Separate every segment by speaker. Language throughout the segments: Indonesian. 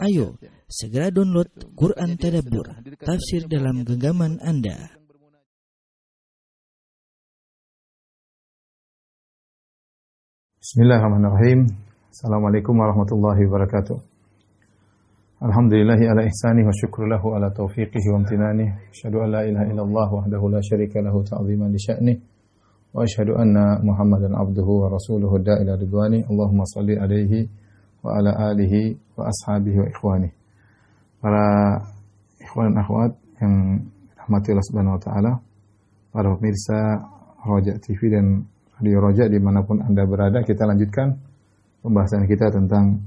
Speaker 1: Ayo, segera download Quran Tadabbur, tafsir dalam genggaman Anda. Bismillahirrahmanirrahim. Assalamualaikum warahmatullahi wabarakatuh. Alhamdulillahi ala ihsani wa syukru ala taufiqihi wa amtinani. Asyadu an la ilaha illallah wahdahu la syarika lahu ta'ziman li sya'nih. Wa asyhadu anna Muhammadan abduhu wa rasuluhu da'ila ridwani. Allahumma salli alaihi wa wa ala alihi wa ashabihi wa ikhwani. Para ikhwan dan akhwat yang rahmati Allah Subhanahu wa taala, para pemirsa Rojak TV dan Radio Roja dimanapun Anda berada, kita lanjutkan pembahasan kita tentang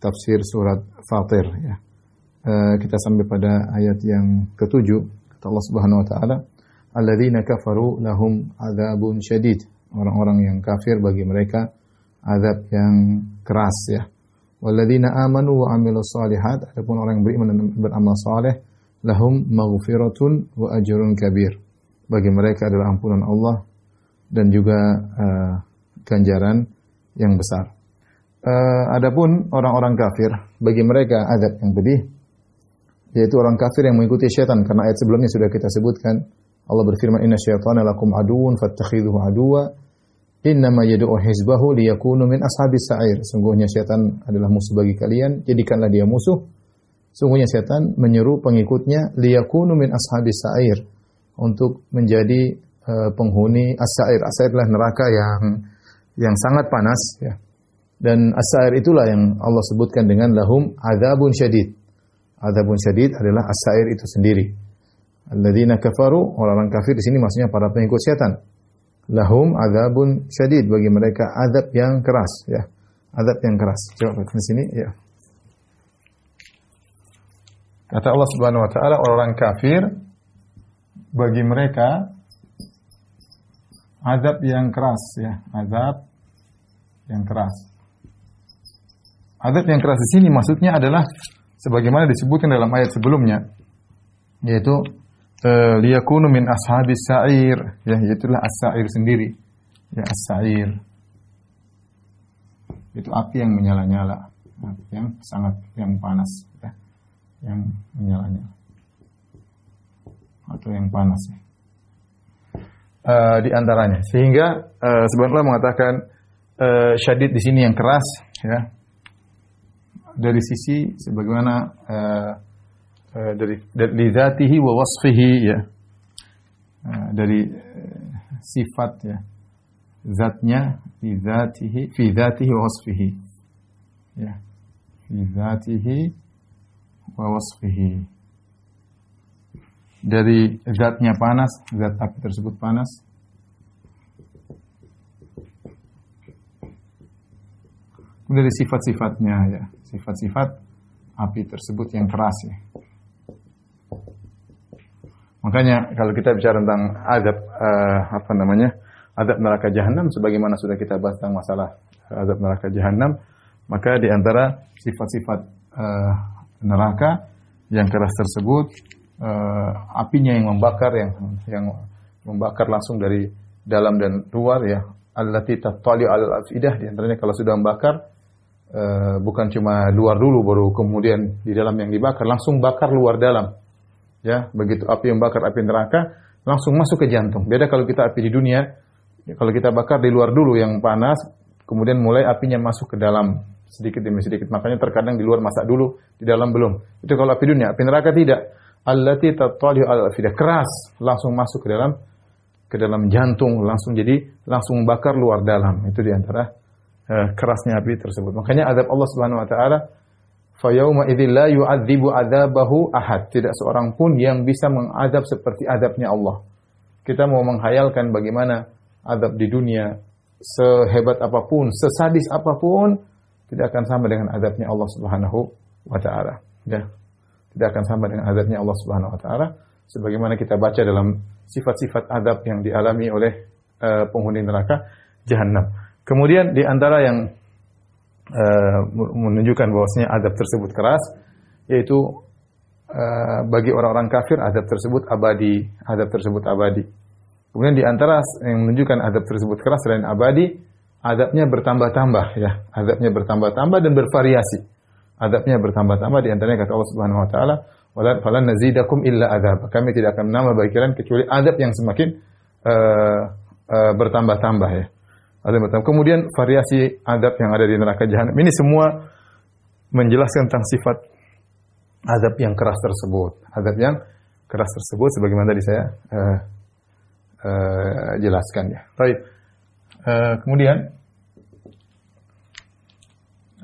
Speaker 1: tafsir surat Fatir ya. E, kita sampai pada ayat yang ketujuh kata Allah Subhanahu wa taala, "Alladzina kafaru lahum adzabun syadid." Orang-orang yang kafir bagi mereka azab yang keras ya. Walladzina amanu wa amilu salihat adapun orang yang beriman dan beramal salih lahum maghfiratun wa ajrun kabir. Bagi mereka adalah ampunan Allah dan juga uh, ganjaran yang besar. Uh, adapun orang-orang kafir, bagi mereka azab yang pedih, yaitu orang kafir yang mengikuti syaitan karena ayat sebelumnya sudah kita sebutkan Allah berfirman inna syaitana lakum aduun fattakhidhuhu aduwa Innama yadu'u hizbahu liyakunu min ashabis sa'ir. Sungguhnya setan adalah musuh bagi kalian, jadikanlah dia musuh. Sungguhnya setan menyeru pengikutnya liyakunu min ashabis sa'ir untuk menjadi uh, penghuni as-sa'ir. As-sa'ir adalah neraka yang yang sangat panas ya. Dan as-sa'ir itulah yang Allah sebutkan dengan lahum azabun syadid. Azabun syadid adalah as-sa'ir itu sendiri. Alladzina kafaru, orang-orang kafir di sini maksudnya para pengikut setan lahum adabun syadid bagi mereka adab yang keras ya adab yang keras coba lihat di sini ya kata Allah Subhanahu wa taala orang-orang kafir bagi mereka adab yang keras ya adab yang keras Adab yang keras di sini maksudnya adalah sebagaimana disebutkan dalam ayat sebelumnya yaitu Eh, liyakunu min ashabi sa'ir ya itulah as-sa'ir sendiri ya as-sa'ir itu api yang menyala-nyala yang sangat yang panas ya yang menyala-nyala atau yang panas ya. uh, di antaranya sehingga uh, eh, sebenarnya mengatakan uh, syadid di sini yang keras ya dari sisi sebagaimana uh, Eh, dari dari zatihi wa wasfihi ya. Eh, dari eh, sifat ya. Zatnya fi zatihi fi zatihi wa wasfihi. Ya. Fi zatihi wa wasfihi. Dari zatnya panas, zat api tersebut panas. Dari sifat-sifatnya ya, sifat-sifat api tersebut yang keras ya. Makanya kalau kita bicara tentang adab uh, apa namanya? adab neraka jahanam sebagaimana sudah kita bahas tentang masalah eh, adab neraka jahanam, maka di antara sifat-sifat uh, neraka yang keras tersebut uh, apinya yang membakar yang yang membakar langsung dari dalam dan luar ya allati tatali al afidah di antaranya kalau sudah membakar uh, bukan cuma luar dulu baru kemudian di dalam yang dibakar langsung bakar luar dalam Ya, begitu api yang bakar api neraka langsung masuk ke jantung. Beda kalau kita api di dunia, ya, kalau kita bakar di luar dulu yang panas, kemudian mulai apinya masuk ke dalam sedikit demi sedikit. Makanya terkadang di luar masak dulu, di dalam belum. Itu kalau api dunia, api neraka tidak. Allati tataliu al afidah keras langsung masuk ke dalam ke dalam jantung langsung jadi langsung bakar luar dalam. Itu diantara uh, eh, kerasnya api tersebut. Makanya adab Allah Subhanahu wa taala fayauma idzilla yu'adzibu adzabahu ahad. Tidak seorang pun yang bisa mengadab seperti adabnya Allah. Kita mau menghayalkan bagaimana adab di dunia sehebat apapun, sesadis apapun tidak akan sama dengan adabnya Allah Subhanahu wa taala. Ya. Tidak akan sama dengan adabnya Allah Subhanahu wa taala sebagaimana kita baca dalam sifat-sifat adab yang dialami oleh uh, penghuni neraka jahanam. Kemudian di antara yang Eh, menunjukkan bahwasanya adab tersebut keras yaitu eh, bagi orang-orang kafir adab tersebut abadi, adab tersebut abadi. Kemudian di antara yang menunjukkan adab tersebut keras selain abadi, adabnya bertambah-tambah ya, adabnya bertambah-tambah dan bervariasi. Adabnya bertambah-tambah di antaranya kata Allah Subhanahu wa taala, "Wala falan nazidakum illa adab. Kami tidak akan menambah bagi kalian kecuali adab yang semakin uh, uh, bertambah-tambah ya azab Kemudian variasi adab yang ada di neraka jahanam. Ini semua menjelaskan tentang sifat adab yang keras tersebut. adab yang keras tersebut sebagaimana tadi saya uh, uh, jelaskan ya. Baik. Uh, kemudian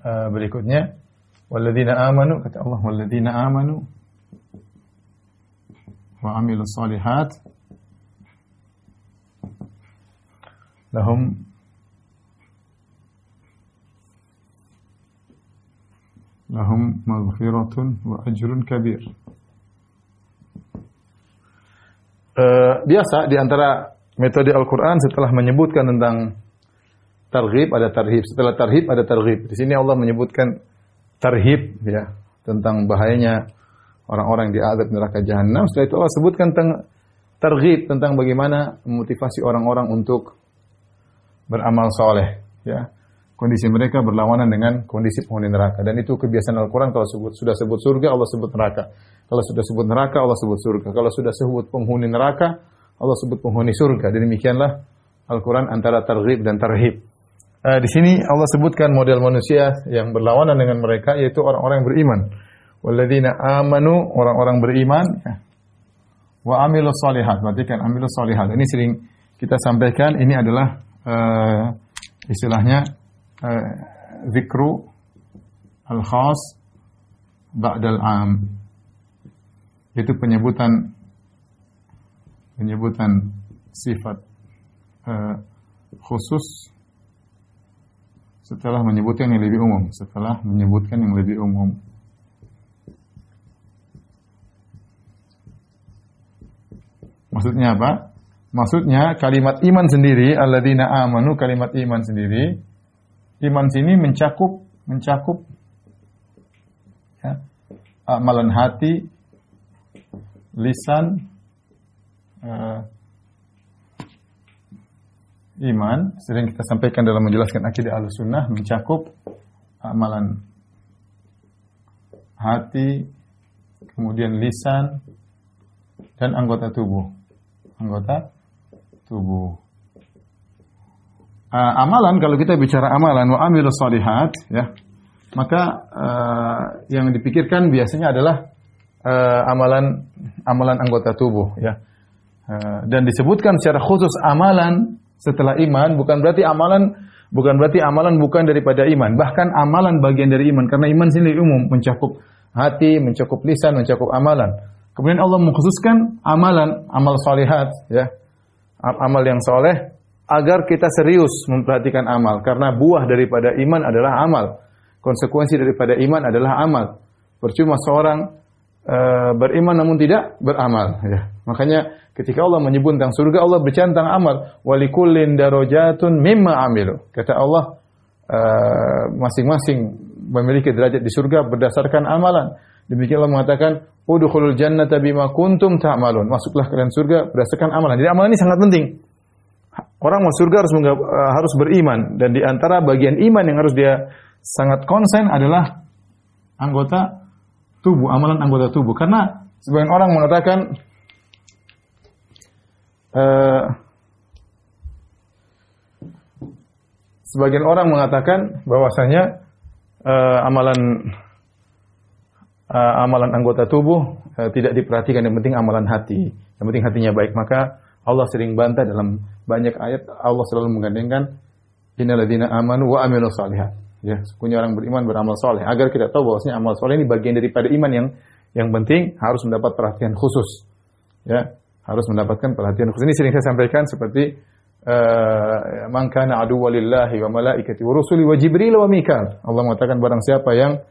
Speaker 1: uh, berikutnya walladzina amanu kata Allah walladzina amanu wa amilus salihat lahum lahum maghfiratun wa ajrun kabir. Uh, biasa di antara metode Al-Qur'an setelah menyebutkan tentang targhib ada tarhib, setelah tarhib ada targhib. Di sini Allah menyebutkan tarhib ya tentang bahayanya orang-orang di azab neraka jahanam. Setelah itu Allah sebutkan tentang targhib tentang bagaimana memotivasi orang-orang untuk beramal soleh ya kondisi mereka berlawanan dengan kondisi penghuni neraka. Dan itu kebiasaan Al-Quran kalau sebut, sudah sebut surga, Allah sebut neraka. Kalau sudah sebut neraka, Allah sebut surga. Kalau sudah sebut penghuni neraka, Allah sebut penghuni surga. Dan demikianlah Al-Quran antara targhib dan tarhib. Uh, di sini Allah sebutkan model manusia yang berlawanan dengan mereka yaitu orang-orang yang beriman. Walladzina amanu orang-orang beriman wa amilus salihat Berarti kan amilus salihat Ini sering kita sampaikan ini adalah uh, istilahnya Zikru al-khas ba'dal am itu penyebutan penyebutan sifat uh, khusus setelah menyebutkan yang lebih umum setelah menyebutkan yang lebih umum maksudnya apa maksudnya kalimat iman sendiri alladzina amanu kalimat iman sendiri Iman sini mencakup mencakup ya, amalan hati, lisan, uh, iman. Sering kita sampaikan dalam menjelaskan akidah al-sunnah mencakup amalan hati, kemudian lisan, dan anggota tubuh. Anggota tubuh uh, amalan kalau kita bicara amalan wa amilus salihat ya maka uh, yang dipikirkan biasanya adalah uh, amalan amalan anggota tubuh ya uh, dan disebutkan secara khusus amalan setelah iman bukan berarti amalan bukan berarti amalan bukan daripada iman bahkan amalan bagian dari iman karena iman sini umum mencakup hati mencakup lisan mencakup amalan kemudian Allah mengkhususkan amalan amal salihat ya amal yang soleh agar kita serius memperhatikan amal karena buah daripada iman adalah amal. Konsekuensi daripada iman adalah amal. Percuma seorang e, beriman namun tidak beramal ya. Makanya ketika Allah menyebut tentang surga Allah bercantang tentang amal. walikulin darojatun mimma amilu. Kata Allah eh, masing-masing e, memiliki derajat di surga berdasarkan amalan. Demikian Allah mengatakan udkhulul jannata bima kuntum ta'malun. Masuklah kalian surga berdasarkan amalan. Jadi amalan ini sangat penting. Orang mau surga harus eh, harus beriman dan di antara bagian iman yang harus dia sangat konsen adalah anggota tubuh, amalan anggota tubuh. Karena sebagian orang mengatakan uh, sebagian orang mengatakan bahwasanya uh, amalan uh, amalan anggota tubuh uh, tidak diperhatikan yang penting amalan hati. Yang penting hatinya baik. Maka Allah sering bantah dalam banyak ayat Allah selalu menggandengkan innalladzina amanu wa amilu salihah Ya, sekunya orang beriman beramal soleh. Agar kita tahu bahwasanya amal soleh ini bagian daripada iman yang yang penting harus mendapat perhatian khusus. Ya, harus mendapatkan perhatian khusus. Ini sering saya sampaikan seperti uh, eh, adu kana aduwwa lillahi wa malaikati wa rusuli wa jibril wa mikal. Allah mengatakan barang siapa yang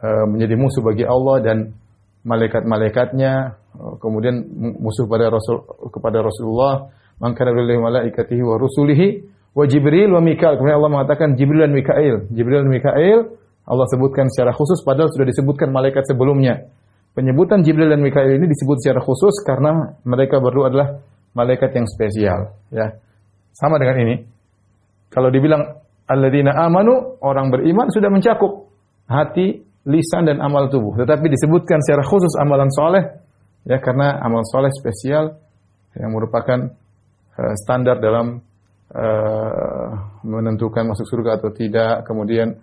Speaker 1: eh, menjadi musuh bagi Allah dan malaikat-malaikatnya, eh, kemudian musuh pada Rasul kepada Rasulullah, Man kana billahi malaikatihi wa rusulihi wa Jibril wa Mikail. Kemudian Allah mengatakan Jibril dan Mikail. Jibril dan Mikail Allah sebutkan secara khusus padahal sudah disebutkan malaikat sebelumnya. Penyebutan Jibril dan Mikail ini disebut secara khusus karena mereka berdua adalah malaikat yang spesial, ya. Sama dengan ini. Kalau dibilang alladzina amanu, orang beriman sudah mencakup hati, lisan dan amal tubuh. Tetapi disebutkan secara khusus amalan soleh, ya karena amal soleh spesial yang merupakan Eh, standar dalam eh, menentukan masuk surga atau tidak, kemudian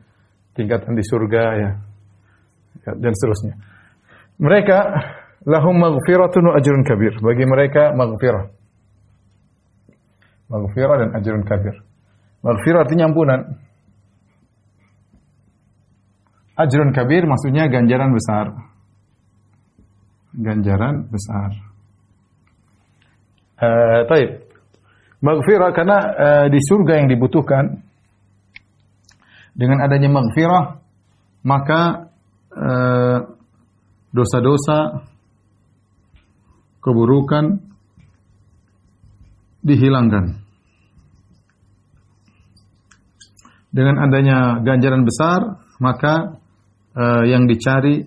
Speaker 1: tingkatan di surga ya, ya dan seterusnya. Mereka lahum maghfiratun ajrun kabir. Bagi mereka maghfirah. Maghfirah dan ajrun kabir. Maghfirah artinya ampunan. Ajrun kabir maksudnya ganjaran besar. Ganjaran besar. Uh, Maghfirah karena e, di surga yang dibutuhkan dengan adanya maghfirah maka eh, dosa-dosa keburukan dihilangkan. Dengan adanya ganjaran besar, maka e, yang dicari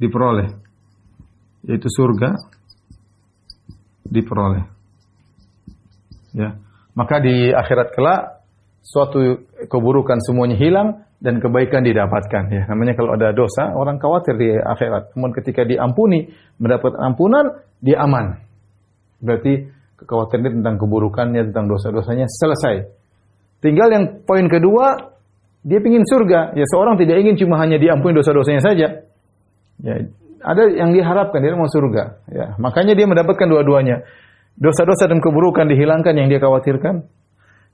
Speaker 1: diperoleh, yaitu surga diperoleh. Ya. Maka di akhirat kelak suatu keburukan semuanya hilang dan kebaikan didapatkan ya. Namanya kalau ada dosa orang khawatir di akhirat. Namun ketika diampuni, mendapat ampunan, dia aman. Berarti kekhawatiran tentang keburukannya, tentang dosa-dosanya selesai. Tinggal yang poin kedua, dia ingin surga. Ya seorang tidak ingin cuma hanya diampuni dosa-dosanya saja. Ya, ada yang diharapkan dia mau surga. Ya, makanya dia mendapatkan dua-duanya. Dosa-dosa dan keburukan dihilangkan yang dia khawatirkan.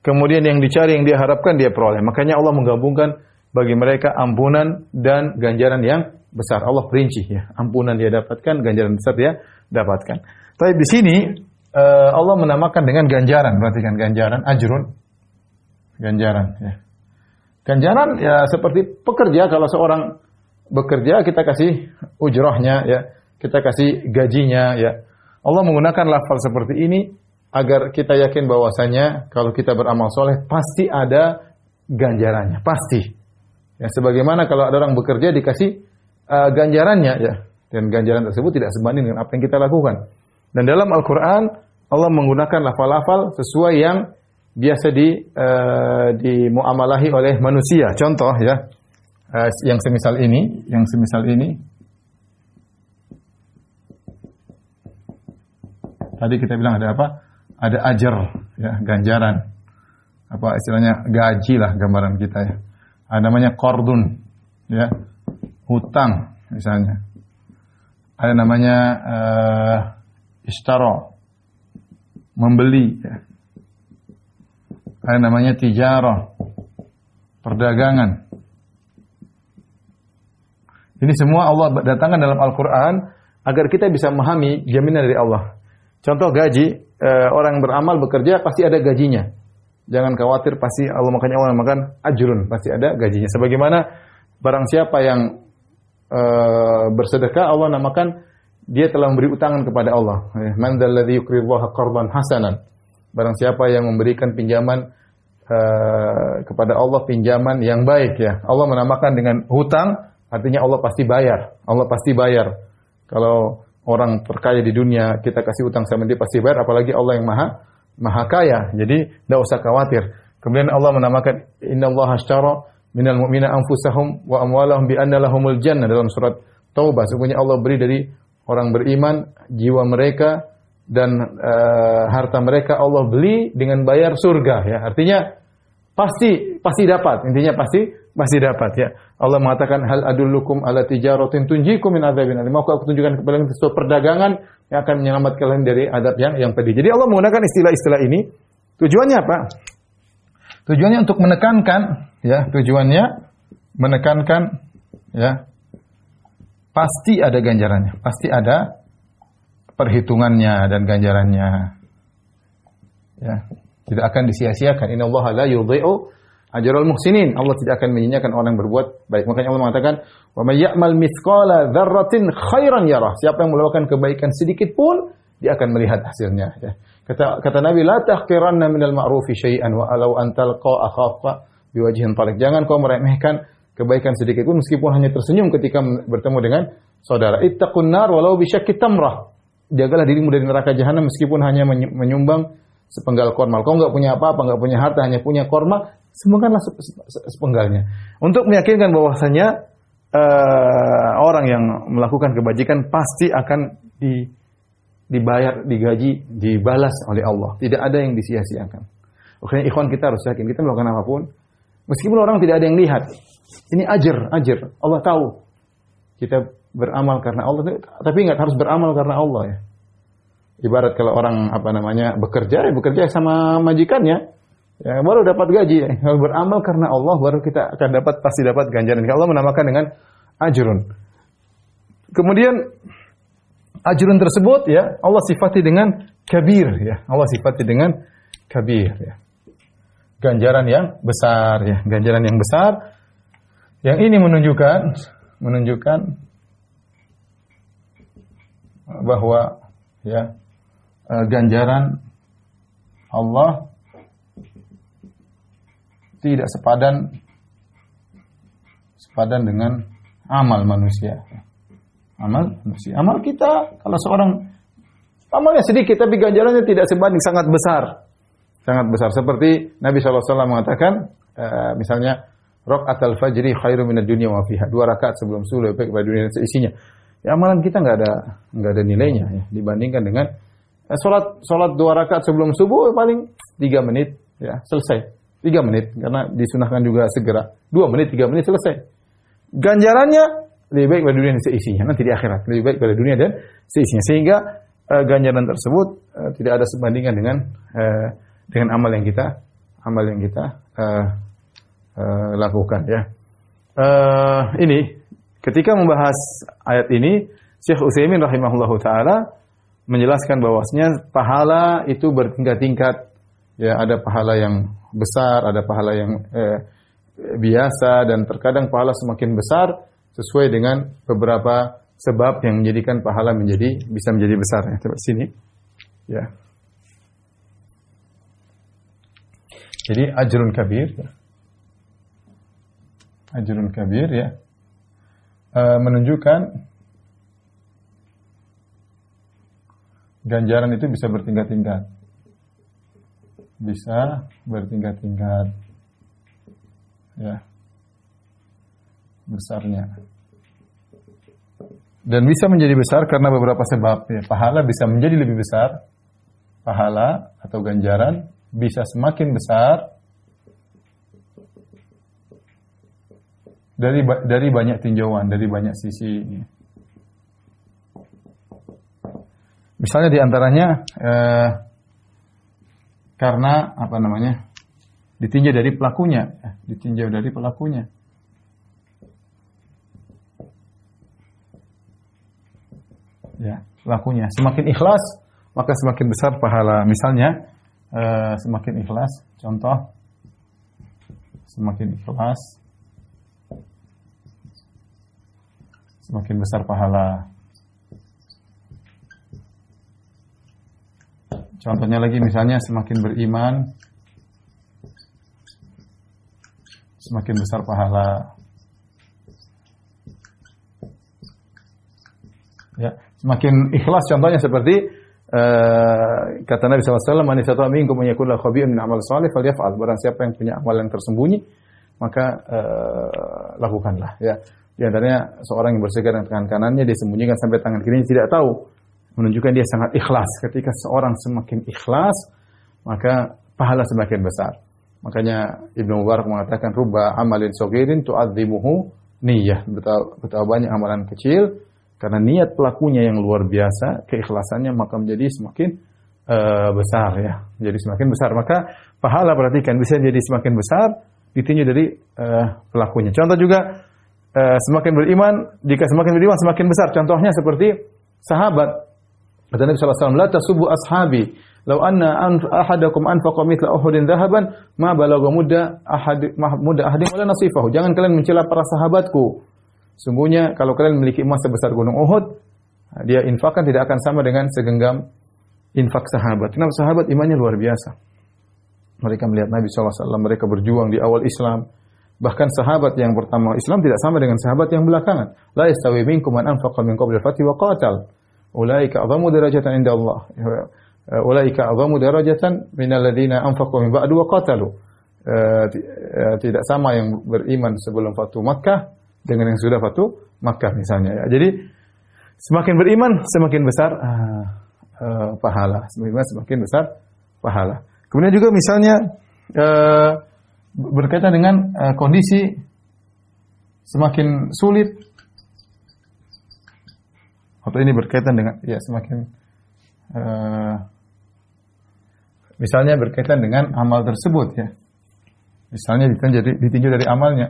Speaker 1: Kemudian yang dicari, yang dia harapkan dia peroleh. Makanya Allah menggabungkan bagi mereka ampunan dan ganjaran yang besar. Allah perinci ya. Ampunan dia dapatkan, ganjaran besar dia dapatkan. Tapi di sini eh, Allah menamakan dengan ganjaran. Perhatikan ganjaran, ajrun. Ganjaran ya. Ganjaran ya seperti pekerja kalau seorang bekerja kita kasih ujrohnya ya, kita kasih gajinya ya. Allah menggunakan lafal seperti ini agar kita yakin bahwasanya kalau kita beramal soleh pasti ada ganjarannya, pasti. Ya, sebagaimana kalau ada orang bekerja dikasih uh, ganjarannya ya, dan ganjaran tersebut tidak sebanding dengan apa yang kita lakukan. Dan dalam Al-Qur'an Allah menggunakan lafal-lafal sesuai yang biasa di uh, dimuamalahi oleh manusia. Contoh ya, uh, yang semisal ini, yang semisal ini Tadi kita bilang ada apa? Ada ajar, ya, ganjaran. Apa istilahnya gaji lah gambaran kita ya. Ada namanya kordun, ya, hutang misalnya. Ada namanya uh, eh, istaro, membeli. Ya. Ada namanya tijaro, perdagangan. Ini semua Allah datangkan dalam Al-Quran agar kita bisa memahami jaminan dari Allah. Contoh gaji, eh, orang beramal bekerja pasti ada gajinya. Jangan khawatir pasti Allah makanya Allah makan ajrun, pasti ada gajinya. Sebagaimana barang siapa yang eh, bersedekah Allah namakan dia telah memberi utangan kepada Allah. Eh, Man dzalladzi yuqridullaha qardan hasanan. Barang siapa yang memberikan pinjaman uh, kepada Allah pinjaman yang baik ya. Allah menamakan dengan hutang, artinya Allah pasti bayar. Allah pasti bayar. Kalau orang terkaya di dunia, kita kasih utang sama dia pasti bayar, apalagi Allah yang maha maha kaya. Jadi tidak usah khawatir. Kemudian Allah menamakan Inna Allah ashtara minal mu'mina anfusahum wa amwalahum bi anna lahumul jannah dalam surat Taubah. Sebenarnya Allah beri dari orang beriman jiwa mereka dan uh, harta mereka Allah beli dengan bayar surga ya. Artinya Pasti pasti dapat. Intinya pasti pasti dapat ya. Allah mengatakan hal adulukum ala tijaratin tunjikum min adzabin alim. Maukah aku tunjukkan kepada kalian sesuatu perdagangan yang akan menyelamatkan kalian dari adab yang yang pedih. Jadi Allah menggunakan istilah-istilah ini tujuannya apa? Tujuannya untuk menekankan ya, tujuannya menekankan ya. Pasti ada ganjarannya, pasti ada perhitungannya dan ganjarannya. Ya. Tidak akan disia-siakan. Inna Allah la yudhi'u ajrul muhsinin. Allah tidak akan menyanyiakan orang yang berbuat baik. Makanya Allah mengatakan, "Wa may ya'mal mithqala dzarratin khairan yarah." Siapa yang melakukan kebaikan sedikit pun, dia akan melihat hasilnya, ya. Kata kata Nabi, "La tahqiranna minal ma'rufi syai'an wa alau an talqa akhaka biwajhin talik." Jangan kau meremehkan kebaikan sedikit pun meskipun hanya tersenyum ketika bertemu dengan saudara. Ittaqun nar walau bisyakki tamrah. Jagalah dirimu dari neraka jahanam meskipun hanya menyumbang sepenggal korma. Kau nggak punya apa-apa, nggak punya harta, hanya punya korma, sembahkanlah sepenggalnya. Untuk meyakinkan bahwasanya uh, orang yang melakukan kebajikan pasti akan di, dibayar, digaji, dibalas oleh Allah. Tidak ada yang disia-siakan. Oke, ikhwan kita harus yakin kita melakukan apapun, meskipun orang tidak ada yang lihat. Ini ajar, ajar. Allah tahu kita beramal karena Allah, tapi ingat harus beramal karena Allah ya. Ibarat kalau orang apa namanya bekerja, ya bekerja sama majikannya, ya, baru dapat gaji. Kalau beramal karena Allah baru kita akan dapat pasti dapat ganjaran. Kalau Allah menamakan dengan ajrun. Kemudian ajrun tersebut ya Allah sifati dengan kabir ya. Allah sifati dengan kabir ya. Ganjaran yang besar ya, ganjaran yang besar. Yang ini menunjukkan menunjukkan bahwa ya Eh, ganjaran Allah tidak sepadan sepadan dengan amal manusia. Amal manusia. Amal kita kalau seorang amalnya sedikit tapi ganjarannya tidak sebanding sangat besar. Sangat besar seperti Nabi SAW mengatakan uh, misalnya Rakaat al-fajri khairu minad dunya wa fiha. Dua rakaat sebelum subuh lebih baik pada dunia dan seisinya. Ya, amalan kita nggak ada nggak ada nilainya ya, dibandingkan dengan eh, sholat sholat dua rakaat sebelum subuh paling tiga menit ya selesai tiga menit karena disunahkan juga segera dua menit tiga menit selesai ganjarannya lebih baik pada dunia dan seisinya nanti di akhirat lebih baik pada dunia dan seisinya sehingga eh, ganjaran tersebut eh, tidak ada sebandingan dengan eh, dengan amal yang kita amal yang kita eh, eh, lakukan ya eh, ini ketika membahas ayat ini Syekh Utsaimin rahimahullahu taala menjelaskan bahwasanya pahala itu bertingkat-tingkat. Ya, ada pahala yang besar, ada pahala yang eh, biasa dan terkadang pahala semakin besar sesuai dengan beberapa sebab yang menjadikan pahala menjadi bisa menjadi besar ya. Coba sini. Ya. Jadi ajrun kabir. Ajrun kabir ya. E, menunjukkan ganjaran itu bisa bertingkat-tingkat. Bisa bertingkat-tingkat. Ya. Besarnya. Dan bisa menjadi besar karena beberapa sebab. Ya, pahala bisa menjadi lebih besar. Pahala atau ganjaran bisa semakin besar dari dari banyak tinjauan, dari banyak sisi. Ya Misalnya diantaranya eh, karena apa namanya ditinjau dari pelakunya, eh, ditinjau dari pelakunya. Ya, pelakunya. Semakin ikhlas maka semakin besar pahala. Misalnya eh, semakin ikhlas, contoh semakin ikhlas semakin besar pahala. Contohnya lagi misalnya semakin beriman semakin besar pahala. Ya, semakin ikhlas contohnya seperti uh, kata Nabi SAW, "Man istata'a minkum an yakuna khabiran min amal salih falyaf'al." Barang siapa yang punya amal yang tersembunyi, maka uh, lakukanlah ya. Di antaranya seorang yang bersihkan dengan tangan kanannya disembunyikan sampai tangan kirinya tidak tahu menunjukkan dia sangat ikhlas. Ketika seorang semakin ikhlas, maka pahala semakin besar. Makanya Ibnu Mubarak mengatakan ruba amalin sogirin tu'adzimuhu niyah. Betapa, betapa banyak amalan kecil karena niat pelakunya yang luar biasa, keikhlasannya maka menjadi semakin uh, besar ya. Jadi semakin besar. Maka pahala perhatikan bisa jadi semakin besar ditinjau dari uh, pelakunya. Contoh juga uh, semakin beriman, jika semakin beriman semakin besar. Contohnya seperti sahabat Kata Nabi Alaihi Wasallam, La tasubbu ashabi, Lau anna anf ahadakum anfaqa mithla Uhudin dhahaban ma balagha mudda ahad mudda ahadin wala nasifahu. Jangan kalian mencela para sahabatku. Sungguhnya kalau kalian memiliki emas sebesar gunung Uhud, dia infakkan tidak akan sama dengan segenggam infak sahabat. Kenapa sahabat imannya luar biasa? Mereka melihat Nabi SAW, mereka berjuang di awal Islam. Bahkan sahabat yang pertama Islam tidak sama dengan sahabat yang belakangan. La yastawi minkum man anfaqa min qabla al-fath wa qatal ulaika azamu darajatan inda Allah eh, ulaika azamu darajatan minal ladzina anfaqu min ba'du wa qatalu eh, eh, tidak sama yang beriman sebelum Fatu Makkah dengan yang sudah Fatu Makkah misalnya ya. Jadi semakin beriman semakin besar uh, uh, pahala, semakin beriman semakin besar pahala. Kemudian juga misalnya uh, berkaitan dengan uh, kondisi semakin sulit atau ini berkaitan dengan ya semakin uh, misalnya berkaitan dengan amal tersebut ya. Misalnya ditinjau dari, ditinjau dari amalnya.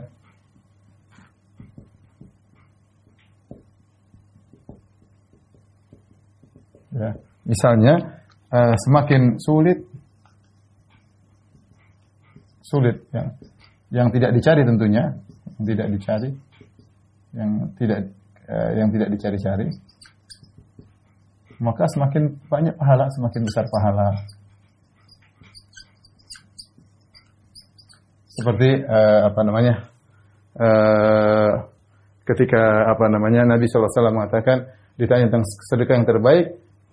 Speaker 1: Ya, misalnya uh, semakin sulit sulit ya. yang tidak dicari tentunya, yang tidak dicari yang tidak eh, yang tidak dicari-cari maka semakin banyak pahala, semakin besar pahala. Seperti uh, apa namanya? Uh, ketika apa namanya Nabi SAW mengatakan ditanya tentang sedekah yang terbaik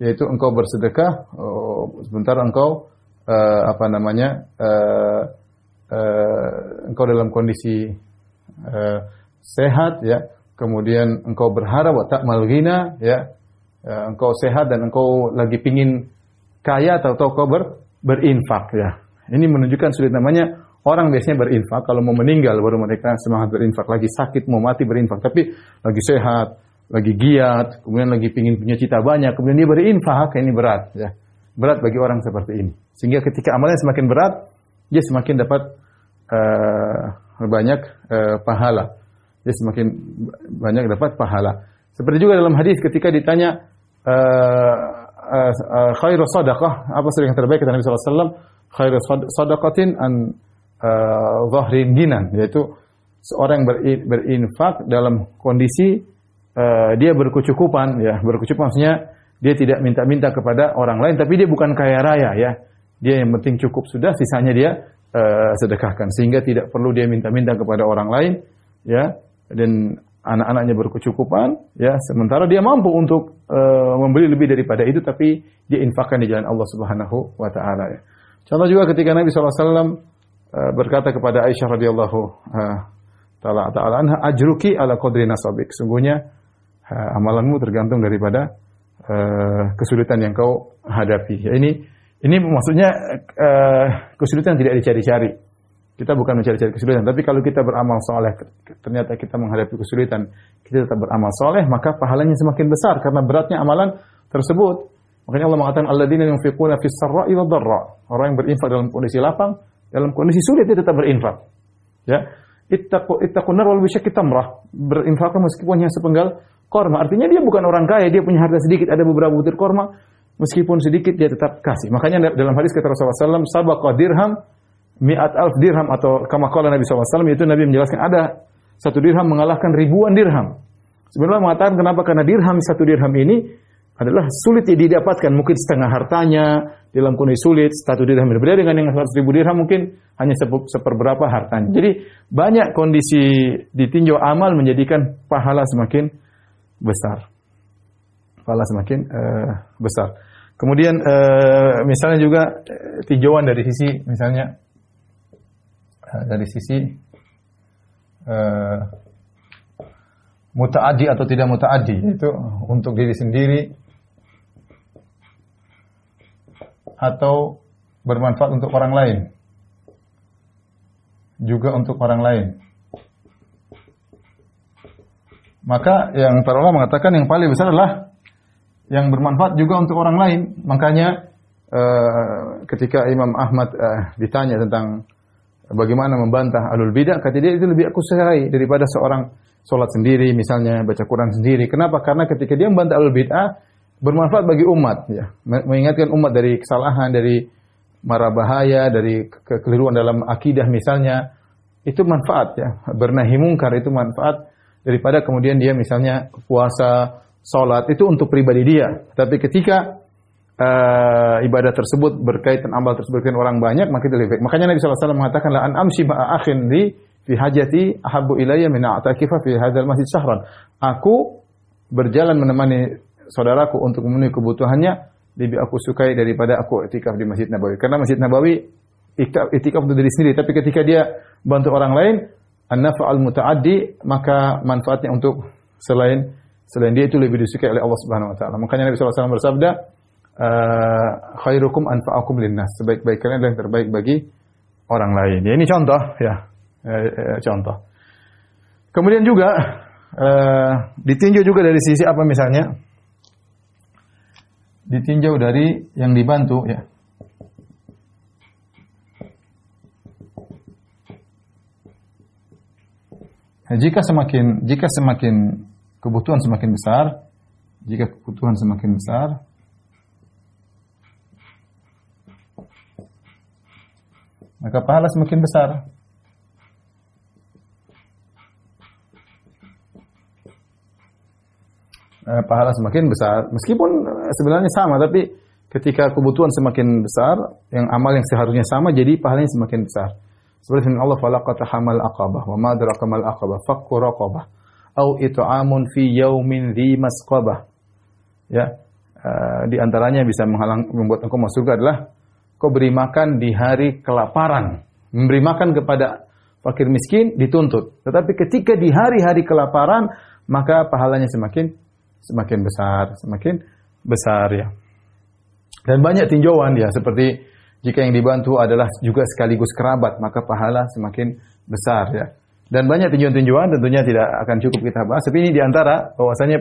Speaker 1: yaitu engkau bersedekah oh, sebentar engkau uh, apa namanya uh, uh, engkau dalam kondisi uh, sehat ya kemudian engkau berharap tak malgina ya ya, engkau sehat dan engkau lagi pingin kaya atau kau ber, berinfak ya. Ini menunjukkan sulit namanya orang biasanya berinfak kalau mau meninggal baru mereka semangat berinfak lagi sakit mau mati berinfak tapi lagi sehat lagi giat kemudian lagi pingin punya cita banyak kemudian dia berinfak ini berat ya berat bagi orang seperti ini sehingga ketika amalnya semakin berat dia semakin dapat uh, banyak uh, pahala dia semakin banyak dapat pahala seperti juga dalam hadis ketika ditanya uh, uh, sadaqah, apa yang terbaik kata Nabi saw. Khairu sadaqatin an uh, ginan, yaitu seorang berinfak dalam kondisi uh, dia berkecukupan ya, berkecukupan maksudnya dia tidak minta-minta kepada orang lain tapi dia bukan kaya raya ya. Dia yang penting cukup sudah sisanya dia uh, sedekahkan sehingga tidak perlu dia minta-minta kepada orang lain ya dan anak-anaknya berkecukupan, ya sementara dia mampu untuk uh, membeli lebih daripada itu, tapi dia infakkan di jalan Allah Subhanahu wa taala. Ya. Contoh juga ketika Nabi saw uh, eh, berkata kepada Aisyah radhiyallahu uh, taala taala anha, ajruki ala qadri nasabik. Sungguhnya uh, amalanmu tergantung daripada uh, kesulitan yang kau hadapi. Ya, ini ini maksudnya uh, kesulitan yang tidak dicari-cari. Kita bukan mencari-cari kesulitan, tapi kalau kita beramal soleh, ternyata kita menghadapi kesulitan, kita tetap beramal soleh, maka pahalanya semakin besar karena beratnya amalan tersebut. Makanya Allah mengatakan alladzina yunfiquna fis sarra'i wad dharra. Orang yang berinfak dalam kondisi lapang, dalam kondisi sulit dia tetap berinfak. Ya. Ittaqu ittaqun nar wal bisyakki tamrah. Berinfak meskipun hanya sepenggal korma. Artinya dia bukan orang kaya, dia punya harta sedikit, ada beberapa butir korma, meskipun sedikit dia tetap kasih. Makanya dalam hadis kata Rasulullah SAW, sabaqah dirham mi'at alf dirham atau kama Nabi SAW, itu Nabi menjelaskan ada satu dirham mengalahkan ribuan dirham. Sebenarnya mengatakan kenapa? Karena dirham satu dirham ini adalah sulit didapatkan. Mungkin setengah hartanya dalam kondisi sulit, satu dirham berbeda dengan yang 100 ribu dirham mungkin hanya seperberapa hartanya. Jadi banyak kondisi ditinjau amal menjadikan pahala semakin besar. Pahala semakin uh, besar. Kemudian uh, misalnya juga uh, tinjauan dari sisi misalnya Eh, dari sisi uh, eh, mutaadi atau tidak muta'adi yaitu untuk diri sendiri atau bermanfaat untuk orang lain juga untuk orang lain maka yang para ulama mengatakan yang paling besar adalah yang bermanfaat juga untuk orang lain makanya uh, ketika Imam Ahmad uh, ditanya tentang bagaimana membantah alul bidah kata dia itu lebih aku serai daripada seorang sholat sendiri misalnya baca Quran sendiri kenapa karena ketika dia membantah alul bidah bermanfaat bagi umat ya mengingatkan umat dari kesalahan dari mara bahaya dari kekeliruan dalam akidah misalnya itu manfaat ya bernahi mungkar itu manfaat daripada kemudian dia misalnya puasa sholat itu untuk pribadi dia tapi ketika uh, ibadah tersebut berkaitan amal tersebut berkaitan orang banyak maka itu lebih baik. Makanya Nabi saw alaihi wasallam mengatakan la an amshi habu akhin li fi hajati ahabbu ilayya min a'takifa fi hadzal masjid sahran Aku berjalan menemani saudaraku untuk memenuhi kebutuhannya lebih aku sukai daripada aku iktikaf di Masjid Nabawi. Karena Masjid Nabawi iktikaf itu diri sendiri, tapi ketika dia bantu orang lain, an-nafa'al muta'addi, maka manfaatnya untuk selain selain dia itu lebih disukai oleh Allah Subhanahu wa taala. Makanya Nabi sallallahu alaihi wasallam bersabda, uh, khairukum anfa'akum linnas. Sebaik-baik kalian adalah yang terbaik bagi orang lain. Ya ini contoh ya. Eh, eh, contoh. Kemudian juga eh, ditinjau juga dari sisi apa misalnya? Ditinjau dari yang dibantu ya. Nah, jika semakin jika semakin kebutuhan semakin besar, jika kebutuhan semakin besar, maka pahala semakin besar. Eh, pahala semakin besar, meskipun eh, sebenarnya sama, tapi ketika kebutuhan semakin besar, yang amal yang seharusnya sama, jadi pahalanya semakin besar. Seperti yang Allah, "Falaqata hamal aqabah wa ma adraka mal aqabah, faqqu raqabah au it'amun fi yaumin dhi masqabah." Ya, uh, di antaranya bisa menghalang membuat engkau masuk surga adalah kau beri makan di hari kelaparan. Memberi makan kepada fakir miskin dituntut. Tetapi ketika di hari-hari kelaparan, maka pahalanya semakin semakin besar, semakin besar ya. Dan banyak tinjauan ya, seperti jika yang dibantu adalah juga sekaligus kerabat, maka pahala semakin besar ya. Dan banyak tinjauan-tinjauan tentunya tidak akan cukup kita bahas. Tapi ini diantara bahwasanya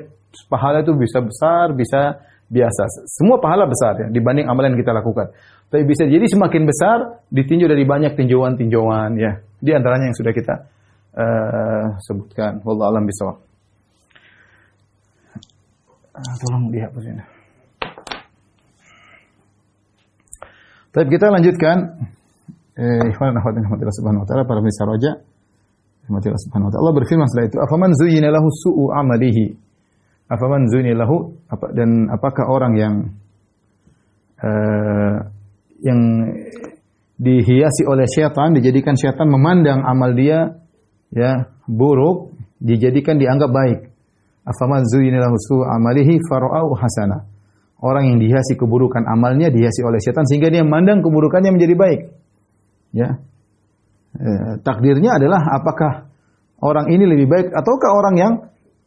Speaker 1: pahala itu bisa besar, bisa biasa. Semua pahala besar ya dibanding amalan yang kita lakukan. Tapi bisa jadi semakin besar ditinjau dari banyak tinjauan-tinjauan ya. Di antaranya yang sudah kita uh, sebutkan. Wallahu alam bisawab. Uh, ah, tolong dihapus ini. Tapi kita lanjutkan. Eh, Para pemirsa roja. Allah subhanahu wa ta'ala. Allah berfirman setelah itu. Afaman zuyina lahu su'u amalihi. Afaman zuyina lahu. dan apakah orang yang... Eh, yang dihiasi oleh setan dijadikan setan memandang amal dia ya buruk, dijadikan dianggap baik. Afaman zuyyina lahu amalihi fara'ahu hasana. Orang yang dihiasi keburukan amalnya dihiasi oleh setan sehingga dia memandang keburukannya menjadi baik. Ya. Eh, takdirnya adalah apakah orang ini lebih baik ataukah orang yang